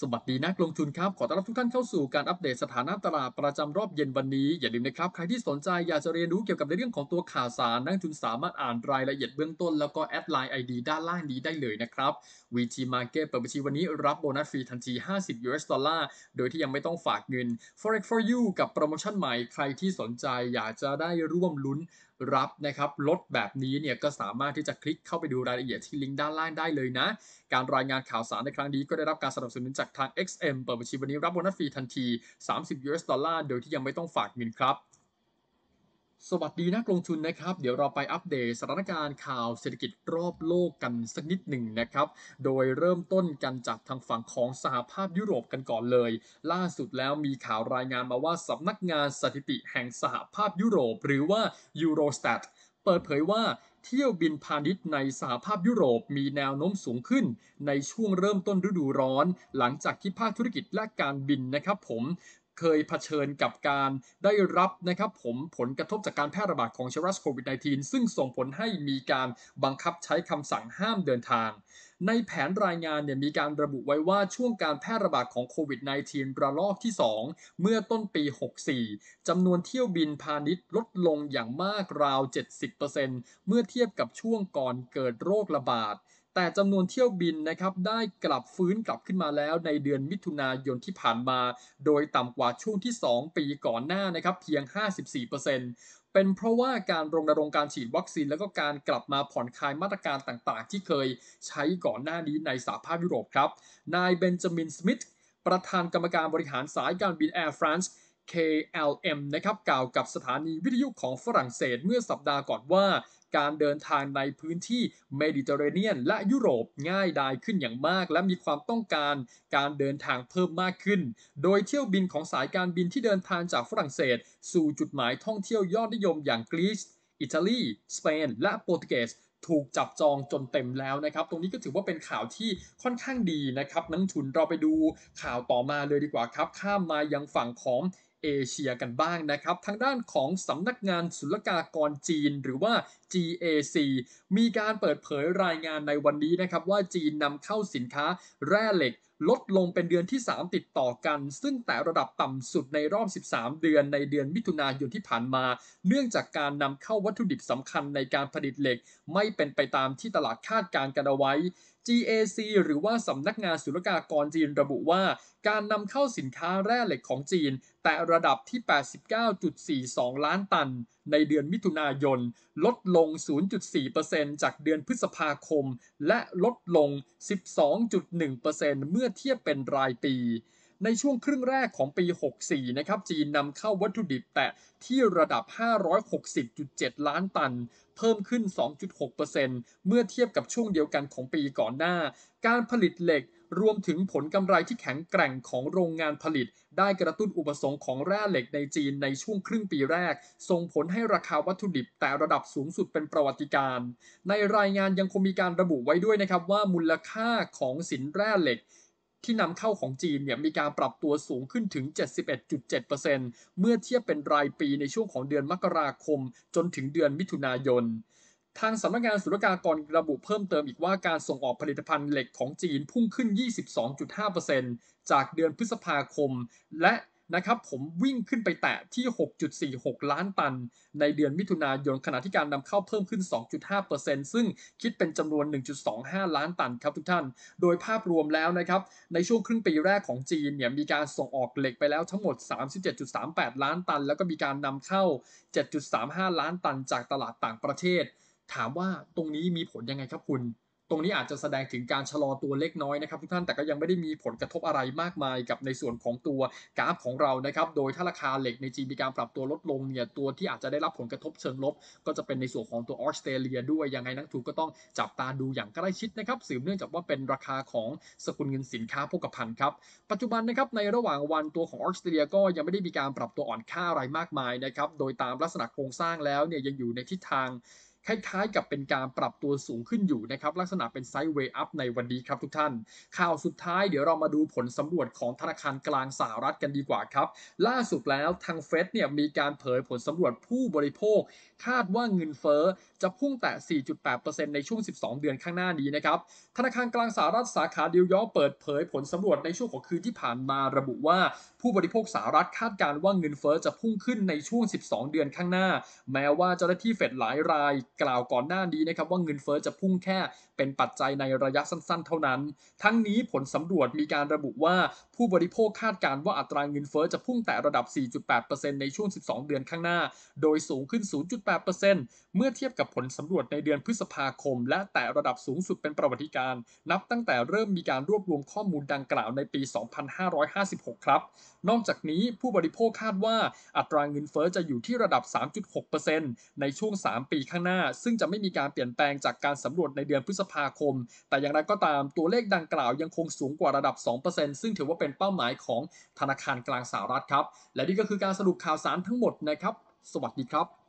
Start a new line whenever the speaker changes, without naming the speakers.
สวัสดีนักลงทุนครับ ขอต้อนรับทุกท่านเข้าสู่การอัปเดตสถานะตลาดประจำรอบเย็นวันนี้ อย่าลืมนะครับ ใครที่สนใจอยากจะเรียนรู้เกี่ยวกับในเรื่องของตัวข่าวสารนักทุนสามารถอ่านรายละเอียดเบื้องต้น แล้วก็แอดไลน์ไอด้านล่างนี้ได้เลยนะครับ VT Market เปิดบัญชีวันนี้รับโบนัสฟรีทันที 50 US ดอลลาร์โดยที่ยังไม่ต้องฝากเงิน Forex for you กับโปรโมชั่นใหม่ใครที่สนใจอยากจะได้ร่วมลุ้นรับนะครับลดแบบนี้เนี่ยก็สามารถที่จะคลิกเข้าไปดูรายละเอียดที่ลิงก์ด้านล่างได้เลยนะการรายงานข่าวสารในครั้งนี้ก็ได้รับการสนับสนุนจากากทาง XM เปิดบัญชีวันนี้รับโบนัสฟรีทันที 30 US ดอลลาร์โดยที่ยังไม่ต้องฝากเงินครับ สวัสดีนักลงทุนนะครับ เดี๋ยวเราไปอัปเดตสถานการณ์ข่าวเศรษฐกิจรอบโลกกันสักนิดหนึ่งนะครับ โดยเริ่มต้นกันจากทางฝั่งของสหภาพยุโรปกันก่อนเลย ล่าสุดแล้วมีข่าวรายงานมาว่าสำนักงานสถิติแห่งสหภาพยุโรป หรือว่า Eurostat เปิดเผยว่าเที่ยวบินพาณิชย์ในสหภาพยุโรปมีแนวโน้มสูงขึ้น ในช่วงเริ่มต้นฤดูร้อนหลังจากที่ภาคธุรกิจและการบินนะครับผมเคยเผชิญกับการได้รับนะครับผมผลกระทบจากการแพร่ระบาดของเชื้อรัสโควิด -19 ซึ่งส่งผลให้มีการบังคับใช้คำสั่งห้ามเดินทาง ในแผนรายงานเนี่ยมีการระบุไว้ว่าช่วงการแพร่ระบาดของโควิด -19 ระลอกที่ 2 เมื่อต้นปี 64 จำนวนเที่ยวบินพาณิชย์ลดลงอย่างมากราว 70%เมื่อเทียบกับช่วงก่อนเกิดโรคระบาดแต่จำนวนเที่ยวบินนะครับได้กลับฟื้นกลับขึ้นมาแล้วในเดือนมิถุนายนที่ผ่านมา โดยต่ำกว่าช่วงที่ 2 ปีก่อนหน้านะครับเพียง 54%เป็นเพราะว่าการรณรงค์การฉีดวัคซีน แล้วก็การกลับมาผ่อนคลายมาตรการต่างๆ ที่เคยใช้ก่อนหน้านี้ในสหภาพยุโรปครับนายเบนจามินสมิธประธานกรรมการบริหารสายการบินแอร์ฟรานซ์ KLM นะครับกล่าวกับสถานีวิทยุของฝรั่งเศสเมื่อสัปดาห์ก่อนว่า การเดินทางในพื้นที่เมดิเตอร์เรเนียนและยุโรปง่ายดายขึ้นอย่างมาก และมีความต้องการการเดินทางเพิ่มมากขึ้น โดยเที่ยวบินของสายการบินที่เดินทางจากฝรั่งเศส สู่จุดหมายท่องเที่ยวยอดนิยมอย่างกรีซอิตาลีสเปน และโปรตุเกส ถูกจับจองจนเต็มแล้วนะครับตรงนี้ก็ถือว่าเป็นข่าวที่ค่อนข้างดีนะครับนักทุนเราไปดูข่าวต่อมาเลยดีกว่าครับข้ามมายังฝั่งของเอเชียกันบ้างนะครับ ทางด้านของสำนักงานศุลกากรจีนหรือว่า GAC มีการเปิดเผยรายงานในวันนี้นะครับว่าจีนนำเข้าสินค้าแร่เหล็ก ลดลงเป็นเดือนที่ 3 ติดต่อกัน ซึ่งแต่ระดับต่ำสุดในรอบ 13 เดือนในเดือนมิถุนายนที่ผ่านมา เนื่องจากการนำเข้าวัตถุดิบสำคัญในการผลิตเหล็ก ไม่เป็นไปตามที่ตลาดคาดการกันเอาไว้ GAC หรือว่าสำนักงานศุลกากรจีนระบุว่า การนำเข้าสินค้าแร่เหล็กของจีน แต่ระดับที่ 89.42 ล้านตันในเดือนมิถุนายนลดลง 0.4%จากเดือนพฤษภาคม และลดลง 12.1%เมื่อเทียบเป็นรายปี ในช่วงครึ่งแรกของปี 64 นะครับ จีนนำเข้าวัตถุดิบแตะที่ระดับ 560.7 ล้านตัน เพิ่มขึ้น 2.6%เมื่อเทียบกับช่วงเดียวกันของปีก่อนหน้า การผลิตเหล็กรวมถึงผลกำไรที่แข็งแกร่งของโรงงานผลิต ได้กระตุ้นอุปสงค์ของแร่เหล็กในจีนในช่วงครึ่งปีแรกส่งผลให้ราคาวัตถุดิบแต่ระดับสูงสุดเป็นประวัติการ ในรายงานยังคงมีการระบุไว้ด้วยนะครับว่ามูลค่าของสินแร่เหล็กที่นำเข้าของจีนเนี่ยมีการปรับตัวสูงขึ้นถึง 71.7%เมื่อเทียบเป็นรายปีในช่วงของเดือนมกราคม จนถึงเดือนมิถุนายนทางสำนักงานศุลกากรระบุเพิ่มเติมอีกว่าการส่งออกผลิตภัณฑ์เหล็กของจีนพุ่งขึ้น 22.5%จากเดือนพฤษภาคม และนะครับผมวิ่งขึ้นไปแตะที่ 6.46 ล้านตัน ในเดือนมิถุนายนขณะที่การนำเข้าเพิ่มขึ้น 2.5%ซึ่งคิดเป็นจำนวน 1.25 ล้านตันครับทุกท่าน โดยภาพรวมแล้วนะครับ ในช่วงครึ่งปีแรกของจีนเนี่ยมีการส่งออกเหล็กไปแล้วทั้งหมด 37.38 ล้านตัน แล้วก็มีการนำเข้า 7.35 ล้านตันจากตลาดต่างประเทศถามว่าตรงนี้มีผลยังไงครับคุณ ตรงนี้อาจจะแสดงถึงการชะลอตัวเล็กน้อยนะครับทุกท่าน แต่ก็ยังไม่ได้มีผลกระทบอะไรมากมาย กับในส่วนของตัวกราฟของเรานะครับ โดยถ้าราคาเหล็กในจีนมีการปรับตัวลดลงเนี่ย ตัวที่อาจจะได้รับผลกระทบเชิงลบ ก็จะเป็นในส่วนของตัวออสเตรเลียด้วย ยังไงนักทุนก็ต้องจับตาดูอย่างใกล้ชิดนะครับ สืบเนื่องจากว่าเป็นราคาของสกุลเงินสินค้าโภคภัณฑ์ครับ ปัจจุบันนะครับ ในระหว่างวันตัวของออสเตรเลียก็ยังไม่ได้มีการปรับตัวอ่อนค่าอะไรมากมายนะครับ โดยตามลักษณะโครงสร้างแล้วเนี่ยยังอยู่ในทิศทางคล้ายๆ กับเป็นการปรับตัวสูงขึ้นอยู่นะครับ ลักษณะเป็นไซด์เวย์อัพในวันนี้ครับทุกท่าน ข่าวสุดท้ายเดี๋ยวเรามาดูผลสำรวจของธนาคารกลางสหรัฐกันดีกว่าครับ ล่าสุดแล้วทางเฟดเนี่ยมีการเผยผลสำรวจผู้บริโภค คาดว่าเงินเฟ้อจะพุ่งแต่ 4.8%ในช่วง 12 เดือนข้างหน้านี้นะครับ ธนาคารกลางสหรัฐสาขาดิวยอเปิดเผยผลสำรวจในช่วงของคืนที่ผ่านมาระบุว่าผู้บริโภคสหรัฐคาดการว่าเงินเฟ้อจะพุ่งขึ้นในช่วง 12 เดือนข้างหน้า แม้ว่าเจ้าหน้าที่เฟดหลายรายกล่าวก่อนหน้านี้นะครับว่าเงินเฟอ้อจะพุ่งแค่เป็นปัจจัยในระยะสั้นๆ เท่านั้น ทั้งนี้ผลสำรวจมีการระบุว่า ผู้บริโภคคาดการณ์ว่าอัตราเงินเฟอ้อจะพุ่งแต่ระดับ 4.8%ในช่วง 12 เดือนข้างหน้า โดยสูงขึ้น 0.8%เมื่อเทียบกับผลสำรวจในเดือนพฤษภาคม และแต่ระดับสูงสุดเป็นประวัติการ นับตั้งแต่เริ่มมีการรวบรวมข้อมูลดังกล่าวในปี 2556 ครับ นอกจากนี้ผู้บริโภคคาดว่าอัตราเงินเฟอ้อจะอยู่ที่ระดับ 3.6%ในช่วง 3 ปีข้างหน้าซึ่งจะไม่มีการเปลี่ยนแปลงจากการสำรวจในเดือนพฤษภาคม แต่อย่างไรก็ตามตัวเลขดังกล่าวยังคงสูงกว่าระดับ 2%ซึ่งถือว่าเป็นเป้าหมายของธนาคารกลางสหรัฐครับ และนี่ก็คือการสรุปข่าวสารทั้งหมดนะครับ สวัสดีครับ